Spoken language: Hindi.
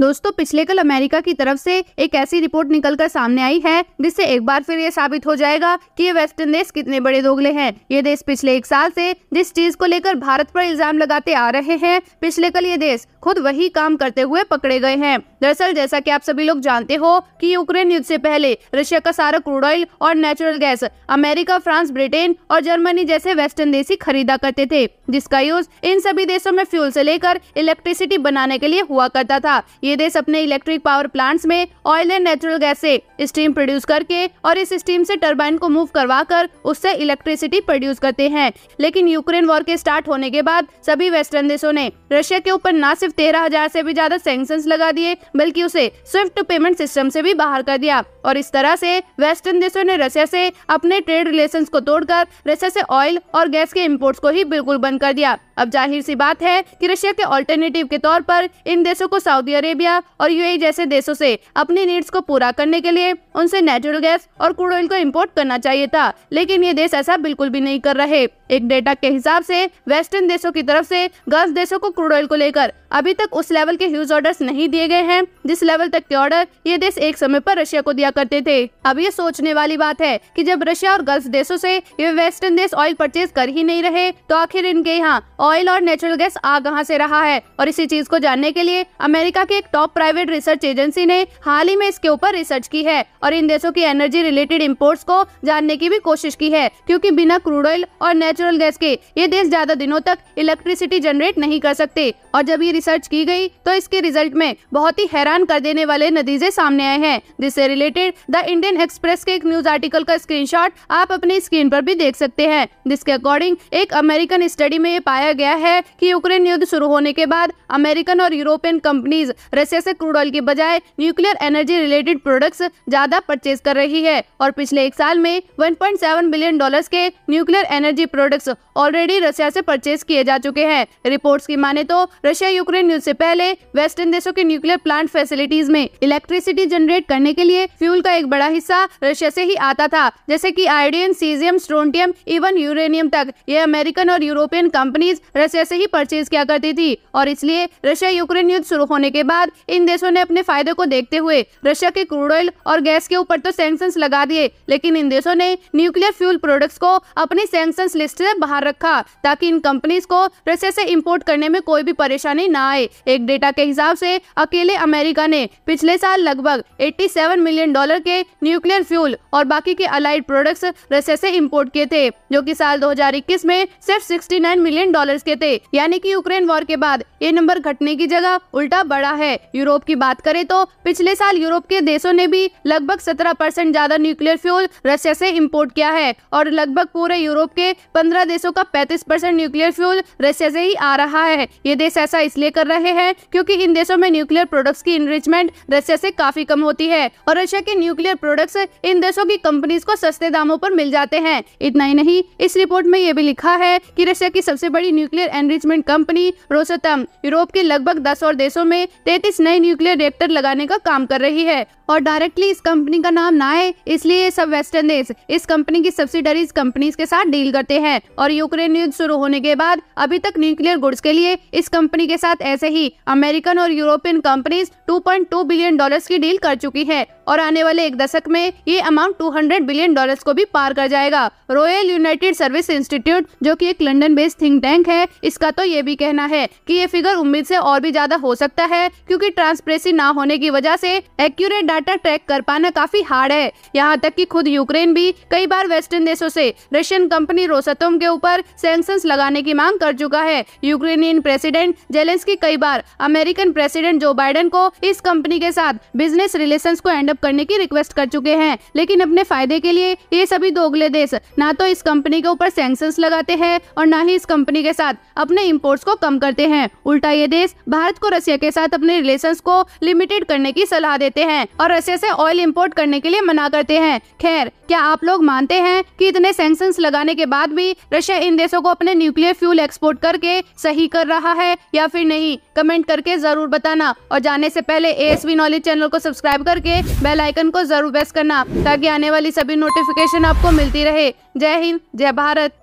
दोस्तों पिछले कल अमेरिका की तरफ से एक ऐसी रिपोर्ट निकलकर सामने आई है जिससे एक बार फिर ये साबित हो जाएगा कि ये वेस्टर्न देश कितने बड़े दोगले हैं ये देश पिछले एक साल से जिस चीज को लेकर भारत पर इल्जाम लगाते आ रहे हैं पिछले कल ये देश खुद वही काम करते हुए पकड़े गए हैं दरअसल जैसा की आप सभी लोग जानते हो की यूक्रेन युद्ध ऐसी पहले रशिया का सारा क्रूड ऑयल और natural gas America France Britain और जर्मनी जैसे वेस्टर्न देश ही खरीदा करते थे जिसका यूज इन सभी देशों में फ्यूल ऐसी लेकर इलेक्ट्रिसिटी बनाने के लिए हुआ करता था ये देश अपने इलेक्ट्रिक पावर प्लांट्स में ऑयल एंड नेचुरल गैस से स्टीम प्रोड्यूस करके और इस स्टीम से टर्बाइन को मूव करवा कर उससे इलेक्ट्रिसिटी प्रोड्यूस करते हैं लेकिन यूक्रेन वॉर के स्टार्ट होने के बाद सभी वेस्टर्न देशों ने रशिया के ऊपर न सिर्फ तेरह हजार से भी ज्यादा सैंक्शन लगा दिए बल्कि उसे स्विफ्ट पेमेंट सिस्टम से भी बाहर कर दिया और इस तरह से वेस्टर्न देशों ने रशिया से अपने ट्रेड रिलेशंस को तोड़कर रशिया से ऑयल और गैस के इम्पोर्ट को ही बिल्कुल बंद कर दिया अब जाहिर सी बात है कि रशिया के ऑल्टरनेटिव के तौर पर इन देशों को सऊदी अरेबिया अरेबिया और यूएई जैसे देशों से अपनी नीड्स को पूरा करने के लिए उनसे नेचुरल गैस और क्रूड ऑयल को इम्पोर्ट करना चाहिए था लेकिन ये देश ऐसा बिल्कुल भी नहीं कर रहे एक डेटा के हिसाब से वेस्टर्न देशों की तरफ से गल्फ देशों को क्रूड ऑयल को लेकर अभी तक उस लेवल के ह्यूज ऑर्डर नहीं दिए गए हैं जिस लेवल तक के ऑर्डर ये देश एक समय पर रशिया को दिया करते थे अब ये सोचने वाली बात है कि जब रशिया और गल्फ देशों से ये वेस्टर्न देश ऑयल परचेज कर ही नहीं रहे तो आखिर इनके यहाँ ऑयल और नेचुरल गैस आ कहाँ से रहा है और इसी चीज को जानने के लिए अमेरिका के एक टॉप प्राइवेट रिसर्च एजेंसी ने हाल ही में इसके ऊपर रिसर्च की है और इन देशों की एनर्जी रिलेटेड इम्पोर्ट को जानने की भी कोशिश की है क्यूँकी बिना क्रूड ऑयल और नेचुरल गैस के ये देश ज्यादा दिनों तक इलेक्ट्रिसिटी जनरेट नहीं कर सकते और जब ये रिसर्च की गयी तो इसके रिजल्ट में बहुत ही हैरान कर देने वाले नतीजे सामने आए हैं जिससे रिलेटेड द इंडियन एक्सप्रेस के एक न्यूज आर्टिकल का स्क्रीनशॉट आप अपनी स्क्रीन पर भी देख सकते हैं जिसके अकॉर्डिंग एक अमेरिकन स्टडी में ये पाया गया है कि यूक्रेन युद्ध शुरू होने के बाद अमेरिकन और यूरोपियन कंपनीज रशिया से क्रूड ऑयल के बजाय न्यूक्लियर एनर्जी रिलेटेड प्रोडक्ट्स ज्यादा परचेज कर रही है और पिछले एक साल में 1.7 बिलियन डॉलर्स के nuclear energy products already Russia से परचेज किए जा चुके हैं रिपोर्ट्स की माने तो रशिया यूक्रेन युद्ध से पहले वेस्टर्न देशों के न्यूक्लियर प्लांट फैसिलिटीज में इलेक्ट्रिसिटी जनरेट करने के लिए फ्यूल का एक बड़ा हिस्सा रशिया से ही आता था जैसे की iodine caesium strontium even uranium तक ये अमेरिकन और यूरोपियन कंपनीज रशिया से ही परचेज किया करती थी और इसलिए रशिया यूक्रेन युद्ध शुरू होने के बाद बाद इन देशों ने अपने फायदे को देखते हुए रशिया के क्रूड ऑयल और गैस के ऊपर तो सैंक्शंस लगा दिए लेकिन इन देशों ने न्यूक्लियर फ्यूल प्रोडक्ट्स को अपनी सैंक्शंस लिस्ट से बाहर रखा ताकि इन कंपनीज को रशिया से इम्पोर्ट करने में कोई भी परेशानी न आए एक डेटा के हिसाब से अकेले अमेरिका ने पिछले साल लगभग 87 मिलियन डॉलर के न्यूक्लियर फ्यूल और बाकी के अलाइड प्रोडक्ट्स रशिया से इम्पोर्ट किए थे जो कि साल 2021 में सिर्फ 69 मिलियन डॉलर्स के थे यानी कि यूक्रेन वॉर के बाद ये नंबर घटने की जगह उल्टा बढ़ा है है यूरोप की बात करें तो पिछले साल यूरोप के देशों ने भी लगभग सत्रह परसेंट ज्यादा न्यूक्लियर फ्यूल रशिया से इम्पोर्ट किया है और लगभग पूरे यूरोप के पंद्रह देशों का 35 परसेंट न्यूक्लियर फ्यूल रशिया से ही आ रहा है ये देश ऐसा इसलिए कर रहे हैं क्योंकि इन देशों में न्यूक्लियर प्रोडक्ट्स की इनरिचमेंट रशिया से काफी कम होती है और रशिया के न्यूक्लियर प्रोडक्ट्स इन देशों की कंपनीज को सस्ते दामों पर मिल जाते हैं इतना ही नहीं इस रिपोर्ट में ये भी लिखा है की रशिया की सबसे बड़ी nuclear enrichment company Rosatom Europe के लगभग दस और देशों में लेटेस्ट नए न्यूक्लियर रिएक्टर लगाने का काम कर रही है और डायरेक्टली इस कंपनी का नाम ना है इसलिए ये सब वेस्टर्न देश इस कंपनी की सब्सिडरीज कंपनीज के साथ डील करते हैं और यूक्रेन युद्ध शुरू होने के बाद अभी तक न्यूक्लियर गुड्स के लिए इस कंपनी के साथ ऐसे ही अमेरिकन और यूरोपियन कंपनीज 2.2 बिलियन डॉलर्स की डील कर चुकी है और आने वाले एक दशक में ये अमाउंट 200 बिलियन डॉलर्स को भी पार कर जाएगा रॉयल यूनाइटेड सर्विस इंस्टीट्यूट जो कि एक लंदन बेस्ड थिंक टैंक है इसका तो ये भी कहना है कि ये फिगर उम्मीद से और भी ज्यादा हो सकता है क्योंकि ट्रांसपेरेंसी ना होने की वजह से एक्यूरेट डाटा ट्रैक कर पाना काफी हार्ड है यहाँ तक कि खुद यूक्रेन भी कई बार वेस्टर्न देशों से रशियन कंपनी रोसतोम के ऊपर सेंक्शन लगाने की मांग कर चुका है यूक्रेनियन प्रेसिडेंट की कई बार अमेरिकन प्रेसिडेंट जो बाइडेन को इस कंपनी के साथ बिजनेस रिलेशन को एंड करने की रिक्वेस्ट कर चुके हैं लेकिन अपने फायदे के लिए ये सभी दोगले देश ना तो इस कंपनी के ऊपर सेंक्शन लगाते हैं और ना ही इस कंपनी के साथ अपने इम्पोर्ट को कम करते हैं उल्टा ये देश भारत को रसिया के साथ अपने रिलेशन को लिमिटेड करने की सलाह देते हैं और रसिया ऐसी ऑयल इम्पोर्ट करने के लिए मना करते हैं खैर क्या आप लोग मानते हैं कि इतने सेंक्शंस लगाने के बाद भी रशिया इन देशों को अपने न्यूक्लियर फ्यूल एक्सपोर्ट करके सही कर रहा है या फिर नहीं कमेंट करके जरूर बताना और जाने से पहले एएसवी नॉलेज चैनल को सब्सक्राइब करके बेल आइकन को जरूर प्रेस करना ताकि आने वाली सभी नोटिफिकेशन आपको मिलती रहे जय हिंद जय भारत